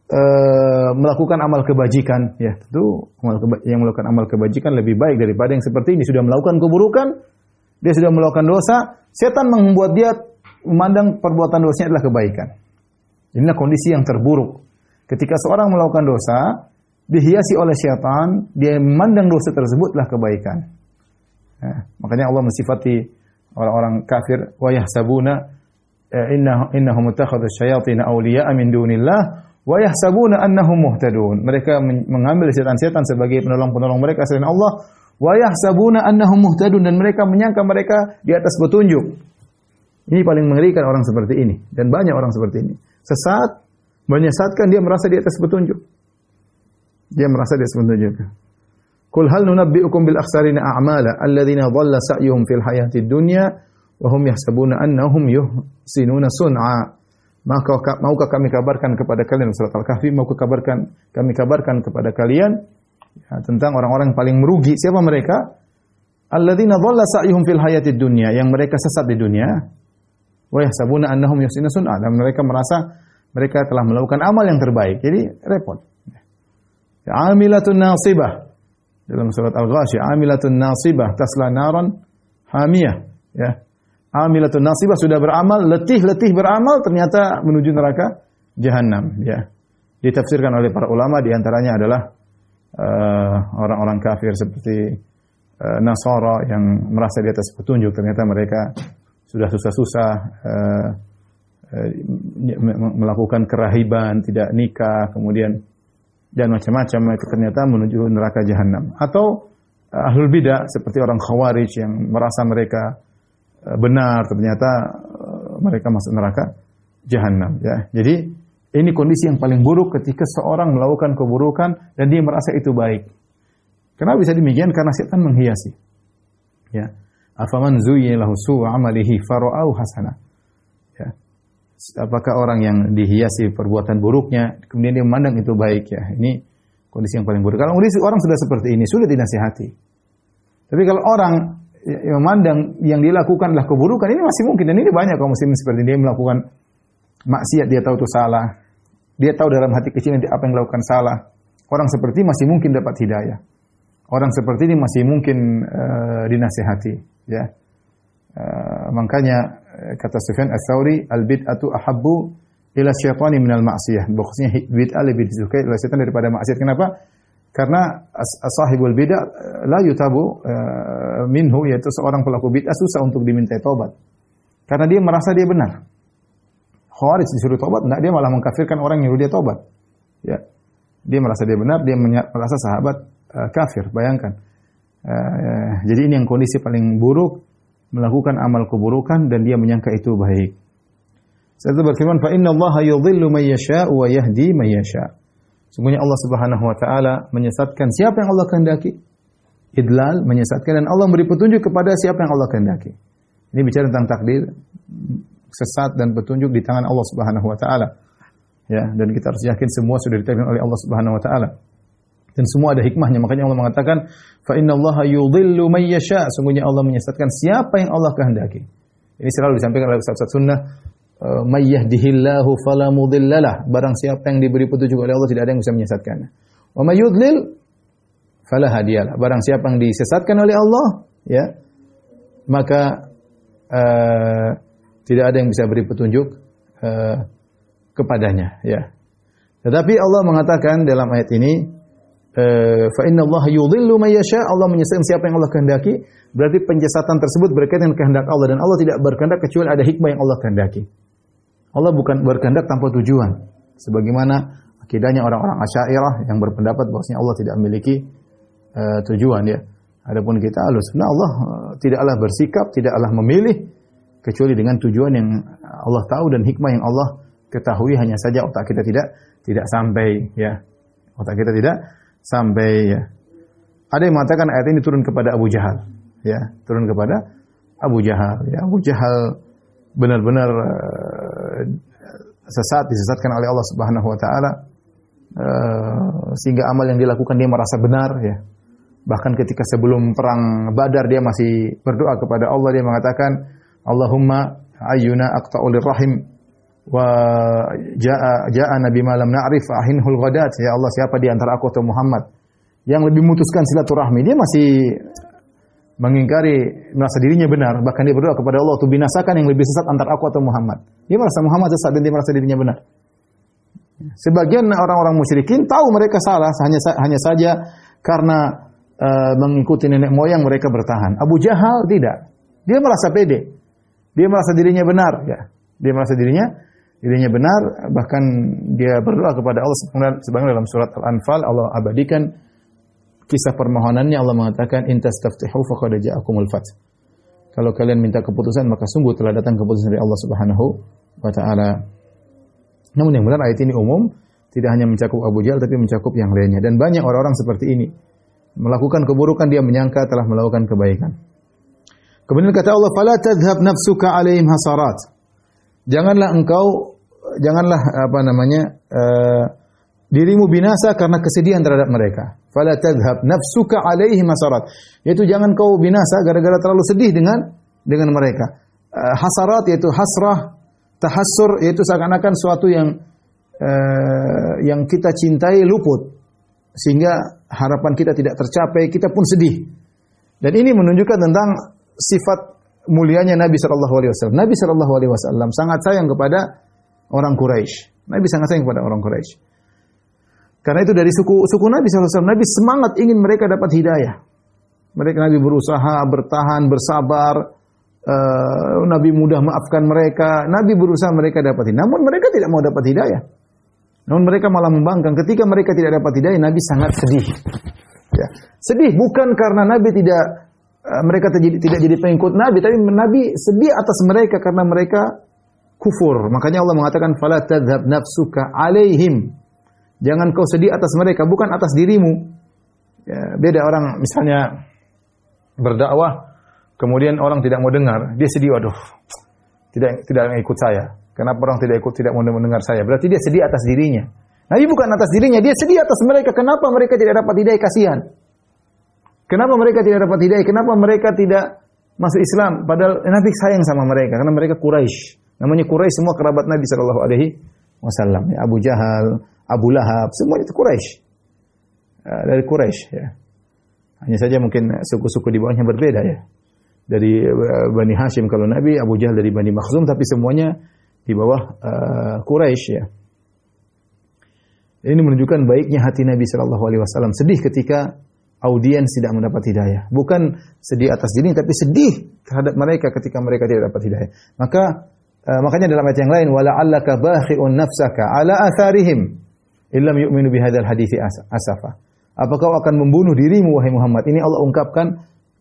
Speaker 1: Eh, melakukan amal kebajikan, ya tentu yang melakukan amal kebajikan lebih baik daripada yang seperti ini sudah melakukan keburukan, dia sudah melakukan dosa, setan membuat dia memandang perbuatan dosanya adalah kebaikan. Inilah kondisi yang terburuk. Ketika seorang melakukan dosa, dihiasi oleh setan, dia memandang dosa tersebutlah kebaikan. ya, makanya Allah mensifati orang-orang kafir wa yahsabuna eh, inna innahum syayatina awliya'a min dunillah wa yahsabuna annahum muhtadun. Mereka mengambil setan-setan sebagai penolong-penolong mereka selain Allah. Wa yahsabuna annahum muhtadun dan mereka menyangka mereka di atas petunjuk. Ini paling mengerikan orang seperti ini dan banyak orang seperti ini. Sesat menyesatkan dia merasa di atas petunjuk. Dia merasa di atas petunjuk. Kul hal nunabbi'ukum bil akhsarina a'mala alladziina dhalla sa'yuhum fil hayatid dunya wa hum yahsabuna annahum yuhsinuna sun'a. Maka maukah kami kabarkan kepada kalian surat Al-Kahfi maukah kabarkan kami kabarkan kepada kalian ya, tentang orang-orang yang paling merugi siapa mereka? Alladzina dhalla sa'yuhum fil hayatid dunya yang mereka sesat di dunia wa yahsabuna annahum yusina sun'a dan mereka merasa mereka telah melakukan amal yang terbaik. Jadi repot. Amilatun nasibah dalam surat Al-Ghasyiyah, amilatun nasibah tasla naran hamiyah ya amilatun nasibah sudah beramal, letih-letih beramal ternyata menuju neraka jahanam, ya. Ditafsirkan oleh para ulama di antaranya adalah eh, orang-orang uh, kafir seperti uh, Nasara yang merasa di atas petunjuk ternyata mereka sudah susah-susah eh, melakukan kerahiban, tidak nikah, kemudian dan macam-macam mereka ternyata menuju neraka jahanam atau uh, ahlul bidah seperti orang khawarij yang merasa mereka Eh, benar, ternyata eh, mereka masuk neraka jahanam ya. Jadi ini kondisi yang paling buruk ketika seorang melakukan keburukan dan dia merasa itu baik. Kenapa bisa demikian? Karena setan menghiasi. Ya. Afaman zuyyina lahu su'u amalihi fara'au hasana. Ya. Apakah orang yang dihiasi perbuatan buruknya kemudian dia memandang itu baik ya. Ini kondisi yang paling buruk. Kalau orang sudah seperti ini, sudah dinasihati. Tapi kalau orang memandang ya, yang dilakukanlah keburukan ini masih mungkin dan ini banyak kaum muslimin seperti dia melakukan maksiat dia tahu itu salah dia tahu dalam hati kecil apa yang dilakukan salah orang seperti masih mungkin dapat hidayah orang seperti ini masih mungkin uh, eh, dinasihati ya uh, makanya eh, kata Sufyan Ats-Tsauri al bid'atu ahabbu ila syaitani minal ma'siyah bahwasanya bid'ah lebih disukai oleh setan daripada maksiat kenapa karena sahibul bidah eh, la yutabu uh, minhu yaitu seorang pelaku bidah susah untuk diminta tobat. Karena dia merasa dia benar. Khawarij disuruh tobat, enggak dia malah mengkafirkan orang yang dia tobat. Ya. Dia merasa dia benar, dia merasa sahabat uh, kafir, bayangkan. Uh, jadi ini yang kondisi paling buruk melakukan amal keburukan dan dia menyangka itu baik. Saya berfirman, "Fa inna Allah yudhillu may yasha wa yahdi may yasha." Sungguhnya Allah Subhanahu wa taala menyesatkan siapa yang Allah kehendaki. Idlal menyesatkan dan Allah memberi petunjuk kepada siapa yang Allah kehendaki. Ini bicara tentang takdir sesat dan petunjuk di tangan Allah Subhanahu wa taala. Ya, dan kita harus yakin semua sudah ditetapkan oleh Allah Subhanahu wa taala. Dan semua ada hikmahnya. Makanya Allah mengatakan, "Fa inna Allah yudhillu may yasha." Sungguhnya Allah menyesatkan siapa yang Allah kehendaki. Ini selalu disampaikan oleh ustaz-ustaz sunnah Eh, may yahdihillahu fala mudhillalah. Barang siapa yang diberi petunjuk oleh Allah tidak ada yang bisa menyesatkannya. Wa may yudlil fala hadiyalah. Barang siapa yang disesatkan oleh Allah, ya, maka uh, tidak ada yang bisa beri petunjuk uh, kepadanya, ya. Tetapi Allah mengatakan dalam ayat ini, fa inna Allah yudhillu may Allah menyesatkan siapa yang Allah kehendaki. Berarti penyesatan tersebut berkaitan dengan kehendak Allah dan Allah tidak berkehendak kecuali ada hikmah yang Allah kehendaki. Allah bukan berkehendak tanpa tujuan. Sebagaimana akidahnya orang-orang Asy'ariyah yang berpendapat bahwasanya Allah tidak memiliki uh, tujuan ya. Adapun kita alus, Allah uh, tidaklah bersikap, tidaklah memilih kecuali dengan tujuan yang Allah tahu dan hikmah yang Allah ketahui hanya saja otak kita tidak tidak sampai ya. Otak kita tidak sampai ya. Ada yang mengatakan ayat ini turun kepada Abu Jahal ya, turun kepada Abu Jahal ya. Abu Jahal benar-benar uh, sesat disesatkan oleh Allah Subhanahu wa taala eh, sehingga amal yang dilakukan dia merasa benar ya. Bahkan ketika sebelum perang Badar dia masih berdoa kepada Allah dia mengatakan Allahumma ayyuna aqta'ul rahim wa jaa jaa nabi malam na'rif ahinhul ghadat ya Allah siapa di antara aku atau Muhammad yang lebih memutuskan silaturahmi dia masih mengingkari merasa dirinya benar bahkan dia berdoa kepada Allah untuk binasakan yang lebih sesat antara aku atau Muhammad dia merasa Muhammad sesat dan dia merasa dirinya benar. Sebagian orang-orang musyrikin tahu mereka salah, hanya hanya saja karena uh, mengikuti nenek moyang mereka bertahan. Abu Jahal tidak. Dia merasa pede. Dia merasa dirinya benar, ya. Dia merasa dirinya dirinya benar, bahkan dia berdoa kepada Allah sebagaimana dalam surat Al-Anfal Allah abadikan kisah permohonannya Allah mengatakan intas faqad ja'akumul fath. Kalau kalian minta keputusan maka sungguh telah datang keputusan dari Allah Subhanahu wa taala. Namun yang benar ayat ini umum, tidak hanya mencakup Abu Jahal tapi mencakup yang lainnya dan banyak orang-orang seperti ini. Melakukan keburukan dia menyangka telah melakukan kebaikan. Kemudian kata Allah, "Fala tadhhab nafsuka 'alaihim hasarat." Janganlah engkau janganlah apa namanya uh, dirimu binasa karena kesedihan terhadap mereka fala tadhhab nafsuka alaihi masarat. Yaitu jangan kau binasa gara-gara terlalu sedih dengan dengan mereka. Uh, hasarat yaitu hasrah, tahassur yaitu seakan-akan suatu yang uh, yang kita cintai luput sehingga harapan kita tidak tercapai, kita pun sedih. Dan ini menunjukkan tentang sifat mulianya Nabi Sallallahu Alaihi Wasallam. Nabi Sallallahu Alaihi Wasallam sangat sayang kepada orang Quraisy. Nabi sangat sayang kepada orang Quraisy. Karena itu dari suku suku Nabi SAW, Nabi semangat ingin mereka dapat hidayah. Mereka Nabi berusaha bertahan, bersabar. Uh, Nabi mudah maafkan mereka. Nabi berusaha mereka dapat hidayah. Namun mereka tidak mau dapat hidayah. Namun mereka malah membangkang. Ketika mereka tidak dapat hidayah, Nabi sangat sedih. Ya. Sedih bukan karena Nabi tidak eh, mereka terjadi, tidak jadi pengikut Nabi, tapi Nabi sedih atas mereka karena mereka kufur. Makanya Allah mengatakan, "Fala tadhhab nafsuka alaihim." Jangan kau sedih atas mereka, bukan atas dirimu. Ya, beda orang misalnya berdakwah, kemudian orang tidak mau dengar, dia sedih, waduh, tidak tidak ikut saya. Kenapa orang tidak ikut tidak mau mendengar saya? Berarti dia sedih atas dirinya. Nah, ini bukan atas dirinya, dia sedih atas mereka. Kenapa mereka tidak dapat hidayah? Kasihan. Kenapa mereka tidak dapat hidayah? Kenapa mereka tidak masuk Islam? Padahal Nabi sayang sama mereka karena mereka Quraisy. Namanya Quraisy semua kerabat Nabi sallallahu Alaihi Wasallam. Ya, Abu Jahal, Abu Lahab, semua itu Quraisy. Ya, dari Quraisy ya. Hanya saja mungkin suku-suku di bawahnya berbeda ya. Dari eh, Bani Hashim kalau Nabi, Abu Jahal dari Bani Makhzum tapi semuanya di bawah uh, eh, Quraisy ya. Ini menunjukkan baiknya hati Nabi Shallallahu Alaihi Wasallam sedih ketika audiens tidak mendapat hidayah. Bukan sedih atas diri, tapi sedih terhadap mereka ketika mereka tidak dapat hidayah. Maka uh, makanya dalam ayat yang lain wala allaka bakhi'un nafsaka ala atharihim illam yu'minu bihadzal hadis asafa. Apakah kau akan membunuh dirimu wahai Muhammad? Ini Allah ungkapkan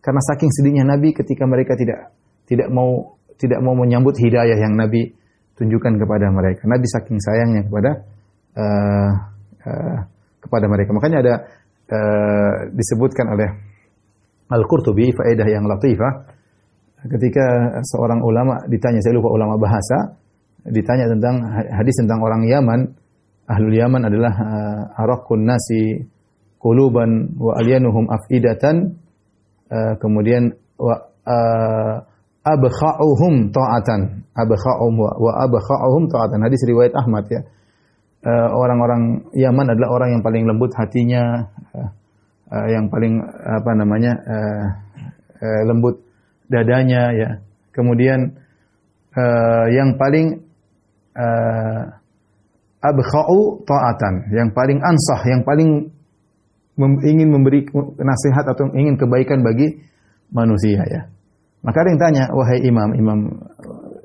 Speaker 1: karena saking sedihnya Nabi ketika mereka tidak tidak mau tidak mau menyambut hidayah yang Nabi tunjukkan kepada mereka. Nabi saking sayangnya kepada uh, uh, kepada mereka. Makanya ada uh, disebutkan oleh Al-Qurtubi faedah yang latifah ketika seorang ulama ditanya saya lupa ulama bahasa ditanya tentang hadis tentang orang Yaman ahlul Yaman adalah uh, arakun nasi kuluban wa alianuhum afidatan uh, kemudian wa uh, abkha'uhum ta'atan abkha'uhum wa, wa abkha'uhum ta'atan hadis riwayat Ahmad ya orang-orang uh, Yaman adalah orang yang paling lembut hatinya uh, uh, yang paling apa namanya uh, uh, lembut dadanya ya kemudian uh, yang paling uh, abkha'u ta'atan, yang paling ansah, yang paling mem ingin memberi nasihat atau ingin kebaikan bagi manusia ya. Maka ada yang tanya, wahai imam, imam eh,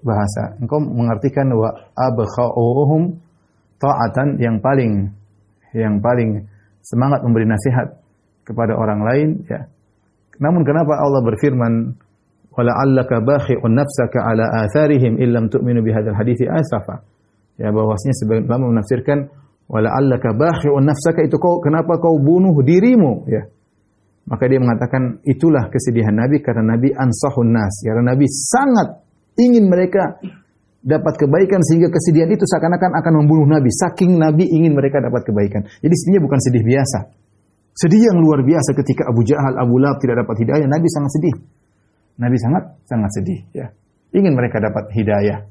Speaker 1: bahasa, engkau mengartikan wa abkha'uhum ta'atan yang paling yang paling semangat memberi nasihat kepada orang lain ya. Namun kenapa Allah berfirman wala'allaka bakhi'un nafsaka ala atharihim illam tu'minu bihadzal hadisi asafa? Ya bahwasanya sebagian ulama menafsirkan wala allaka bahi'un nafsaka itu kau kenapa kau bunuh dirimu ya. Maka dia mengatakan itulah kesedihan Nabi karena Nabi ansahun nas, karena Nabi sangat ingin mereka dapat kebaikan sehingga kesedihan itu seakan-akan akan membunuh Nabi. Saking Nabi ingin mereka dapat kebaikan. Jadi sedihnya bukan sedih biasa. Sedih yang luar biasa ketika Abu Jahal, Abu Lahab tidak dapat hidayah, Nabi sangat sedih. Nabi sangat sangat sedih ya. Ingin mereka dapat hidayah.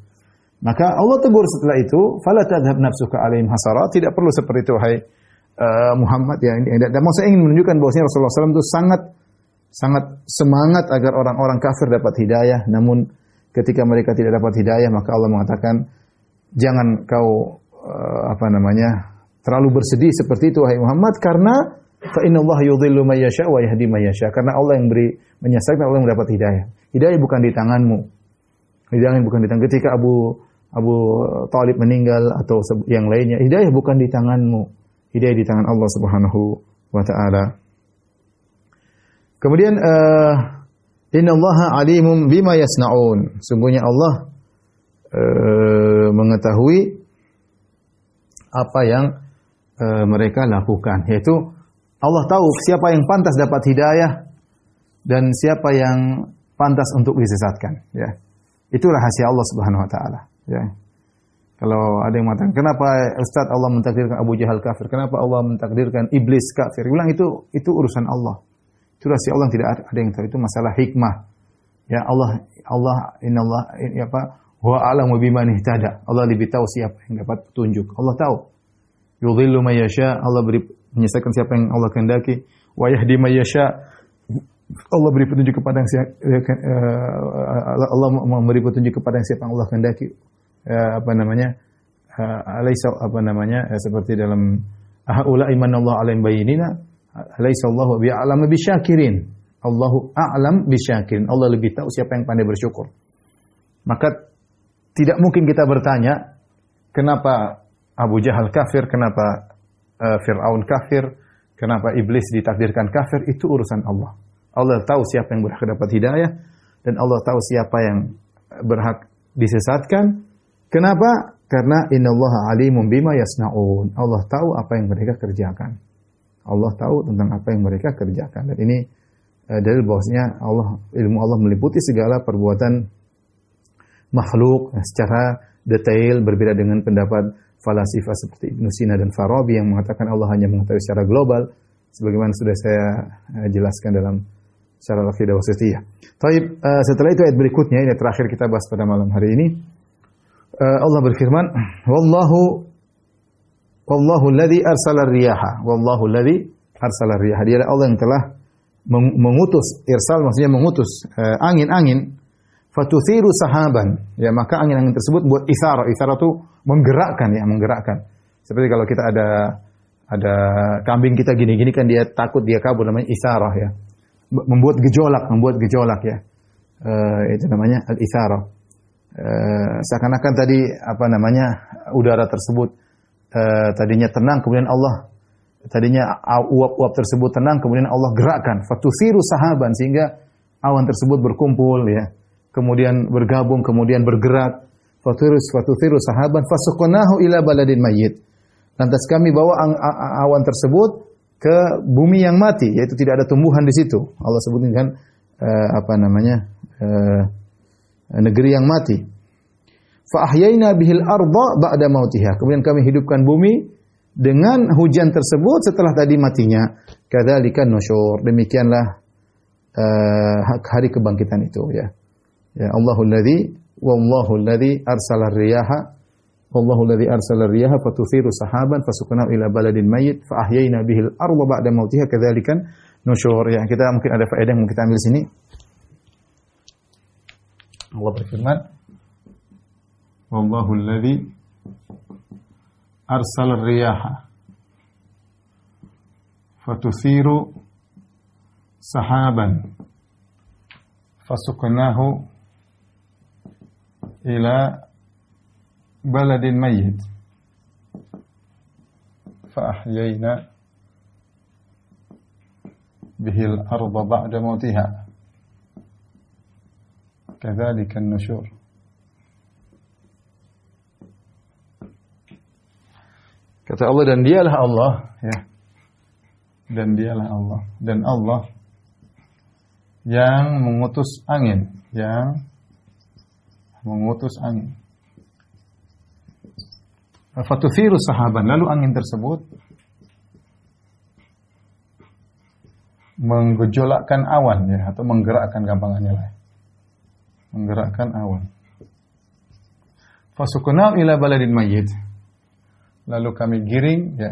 Speaker 1: Maka Allah tegur setelah itu, fala tadhhab nafsuka alaihim hasara, tidak perlu seperti itu hai uh, eh, Muhammad ya. Dan maksud saya ingin menunjukkan bahwasanya Rasulullah SAW itu sangat sangat semangat agar orang-orang kafir dapat hidayah, namun ketika mereka tidak dapat hidayah maka Allah mengatakan jangan kau uh, apa namanya terlalu bersedih seperti itu hai Muhammad karena fa innallaha yudhillu may yasha wa yahdi may yasha karena Allah yang beri menyesatkan Allah yang mendapat hidayah. Hidayah bukan di tanganmu. Hidayah bukan di tangan. Ketika Abu Abu Talib meninggal atau yang lainnya. Hidayah bukan di tanganmu. Hidayah di tangan Allah Subhanahu wa taala. Kemudian uh, eh, allah alimum bima yasnaun. Sungguhnya Allah uh, mengetahui apa yang uh, mereka lakukan, yaitu Allah tahu siapa yang pantas dapat hidayah dan siapa yang pantas untuk disesatkan, ya. Itu rahasia Allah Subhanahu wa taala. Ya. Kalau ada yang mengatakan, kenapa Ustaz Allah mentakdirkan Abu Jahal kafir? Kenapa Allah mentakdirkan iblis kafir? Ulang itu itu urusan Allah. Itu rahasia Allah tidak ada, yang tahu. Itu masalah hikmah. Ya Allah Allah Allah, in, ya apa wa alamu tidak ada Allah lebih tahu siapa yang dapat petunjuk. Allah tahu. Yudhillu may Allah beri menyesatkan siapa yang Allah kehendaki. Wa yahdi Allah beri petunjuk kepada yang siapa, eh, eh, Allah memberi petunjuk kepada yang siapa yang Allah kehendaki uh, apa namanya uh, eh, alaisa apa namanya eh, seperti dalam iman Allah alaihim bayinina Allah Allahu bi'alam bisyakirin Allahu a'lam bisyakirin Allah lebih tahu siapa yang pandai bersyukur maka tidak mungkin kita bertanya kenapa Abu Jahal kafir kenapa uh, Firaun kafir kenapa iblis ditakdirkan kafir itu urusan Allah Allah tahu siapa yang berhak dapat hidayah dan Allah tahu siapa yang berhak disesatkan Kenapa? Karena innallaha alimun bima yasnaun. Allah tahu apa yang mereka kerjakan. Allah tahu tentang apa yang mereka kerjakan. Dan ini eh, dalil bahwasanya Allah ilmu Allah meliputi segala perbuatan makhluk nah, secara detail berbeda dengan pendapat falasifah seperti Ibn Sina dan Farabi yang mengatakan Allah hanya mengetahui secara global sebagaimana sudah saya eh, jelaskan dalam secara al wasitiyah. wasithiyah. Eh, setelah itu ayat berikutnya ini terakhir kita bahas pada malam hari ini. Eh, Allah berfirman, "Wallahu wallahu alladhi arsala riyaha." Wallahu alladhi arsala riyaha. Dia Allah yang telah mengutus irsal maksudnya mengutus eh, angin-angin fatuthiru sahaban. Ya, maka angin-angin tersebut buat isara. Isara itu menggerakkan ya, menggerakkan. Seperti kalau kita ada ada kambing kita gini-gini kan dia takut dia kabur namanya isarah ya. Membuat gejolak, membuat gejolak ya. Uh, itu namanya al isarah Eh, seakan-akan tadi apa namanya udara tersebut e, tadinya tenang kemudian Allah tadinya uap-uap tersebut tenang kemudian Allah gerakkan fatusiru sahaban sehingga awan tersebut berkumpul ya kemudian bergabung kemudian bergerak fatu fatu fatusiru sahaban fasuqnahu ila baladin mayyit lantas kami bawa awan tersebut ke bumi yang mati yaitu tidak ada tumbuhan di situ Allah sebutkan e, apa namanya e, negeri yang mati. Fa'ahyayna bihil arba ba'da mautiha. Kemudian kami hidupkan bumi dengan hujan tersebut setelah tadi matinya. Kadzalika nusyur. Demikianlah uh, hari kebangkitan itu ya. Ya Allahul ladzi wallahu ladzi arsala riyaha Wallahu alladhi arsala riyaha fatuthiru sahaban fasukna ila baladin mayyit fa ahyayna bihil arba ba'da mautiha kadzalikan nusyur. Ya, kita mungkin ada faedah yang kita ambil sini. Allah berfirman Wallahu alladhi arsal riyaha fatusiru sahaban fasuknahu ila baladin mayyit فأحيينا به الأرض بعد موتها كذلك النشور Kata Allah dan dialah Allah ya. Dan dialah Allah dan Allah yang mengutus angin, yang mengutus angin. Fatuthiru sahaban, lalu angin tersebut menggejolakkan awan ya atau menggerakkan gampangannya lah menggerakkan awan. Fasukunau ila baladin mayyit. Lalu kami giring ya.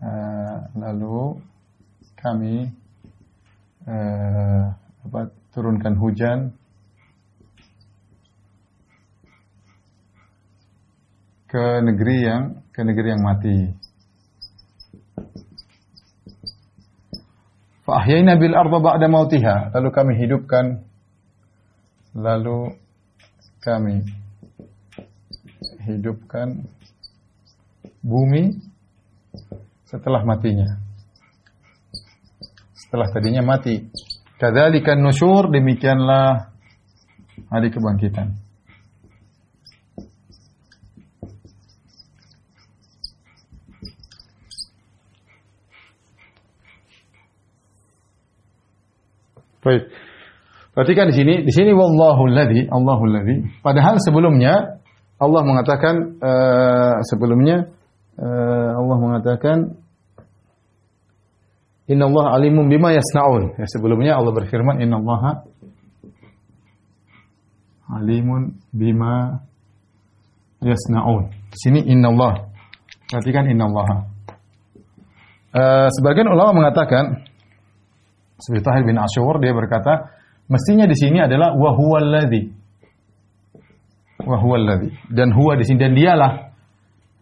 Speaker 1: Uh, lalu kami uh, apa, turunkan hujan ke negeri yang ke negeri yang mati. Fa'ahyaina bil arda ba'da mautiha. Lalu kami hidupkan lalu kami hidupkan bumi setelah matinya. Setelah tadinya mati. Kadzalikan nusyur demikianlah hari kebangkitan. Baik. Perhatikan di sini, di sini wallahu alladhi, Allahu alladhi. Padahal sebelumnya Allah mengatakan uh, sebelumnya uh, Allah mengatakan Inna Allah alimun bima yasnaun. Ya, sebelumnya Allah berfirman Inna Allah alimun bima yasnaun. Di sini Inna Allah. Perhatikan Inna Allah. Uh, eh, sebagian ulama mengatakan seperti Tahir bin Ashur dia berkata Mestinya di sini adalah wa huwallazi. Wa huwallazi. Dan huwa di sini dan dialah.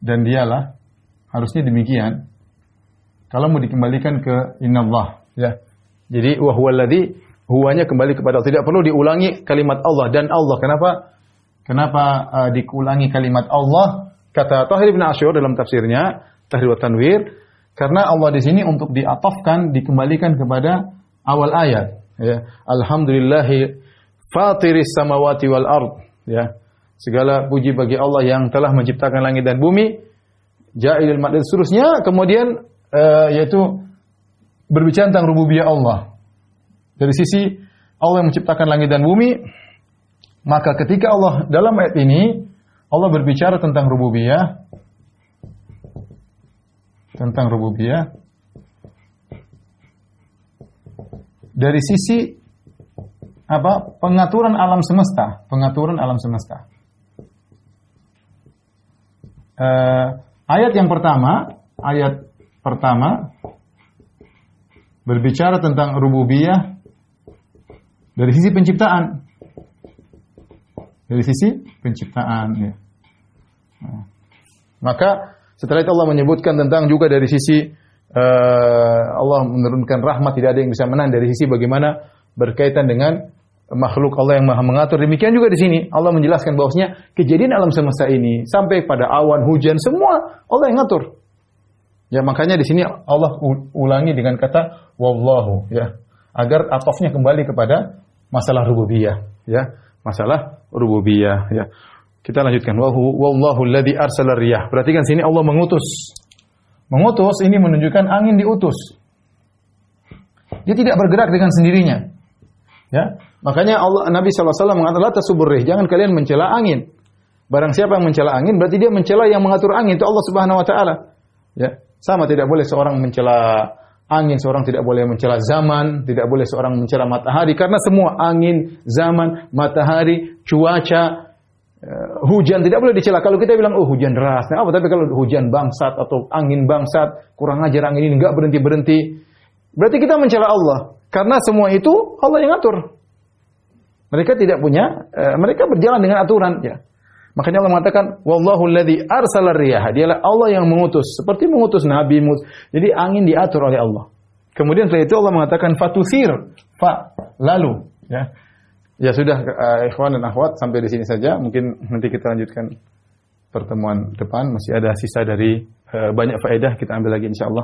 Speaker 1: Dan dialah. Harusnya demikian. Kalau mau dikembalikan ke innallah, ya. Jadi wa huwallazi huwanya kembali kepada Allah. Tidak perlu diulangi kalimat Allah dan Allah. Kenapa? Kenapa uh, diulangi kalimat Allah? Kata Tahir bin Asyur dalam tafsirnya, Tahir wa Tanwir, karena Allah di sini untuk diatofkan, dikembalikan kepada awal ayat ya alhamdulillahi fatiris samawati wal ard ya segala puji bagi Allah yang telah menciptakan langit dan bumi jailil ma'ad seterusnya kemudian uh, yaitu berbicara tentang rububiyah Allah dari sisi Allah yang menciptakan langit dan bumi maka ketika Allah dalam ayat ini Allah berbicara tentang rububiyah tentang rububiyah dari sisi apa pengaturan alam semesta, pengaturan alam semesta. Uh, ayat yang pertama, ayat pertama berbicara tentang rububiyah dari sisi penciptaan. Dari sisi penciptaan ya. Nah, maka setelah itu Allah menyebutkan tentang juga dari sisi Eh, Allah menurunkan rahmat tidak ada yang bisa menang dari sisi bagaimana berkaitan dengan makhluk Allah yang maha mengatur. Demikian juga di sini Allah menjelaskan bahwasanya kejadian alam semesta ini sampai pada awan hujan semua Allah yang ngatur. Ya makanya di sini Allah ulangi dengan kata wallahu ya agar atofnya kembali kepada masalah rububiyah ya masalah rububiyah ya. Kita lanjutkan wallahu wallahu alladhi arsala riyah. Perhatikan sini Allah mengutus Mengutus ini menunjukkan angin diutus. Dia tidak bergerak dengan sendirinya. Ya, makanya Allah Nabi SAW mengatakan la tasuburrih, jangan kalian mencela angin. Barang siapa yang mencela angin berarti dia mencela yang mengatur angin itu Allah Subhanahu wa taala. Ya, sama tidak boleh seorang mencela angin, seorang tidak boleh mencela zaman, tidak boleh seorang mencela matahari karena semua angin, zaman, matahari, cuaca, hujan tidak boleh dicela. Kalau kita bilang oh hujan deras, nah apa? Tapi kalau hujan bangsat atau angin bangsat, kurang ajar angin ini nggak berhenti berhenti, berarti kita mencela Allah. Karena semua itu Allah yang atur. Mereka tidak punya, eh, mereka berjalan dengan aturan. Ya. Makanya Allah mengatakan, Wallahu alladhi arsala riyah. Dialah Allah yang mengutus. Seperti mengutus Nabi. Mengutus. Jadi angin diatur oleh Allah. Kemudian setelah itu Allah mengatakan, Fatusir. Fa. Lalu. Ya. Ya sudah uh, ikhwan dan akhwat sampai di sini saja. Mungkin nanti kita lanjutkan pertemuan depan masih ada sisa dari uh, banyak faedah kita ambil lagi insyaallah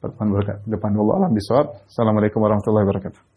Speaker 1: pertemuan depan. Wallahu a'lam bishawab. Assalamualaikum warahmatullahi wabarakatuh.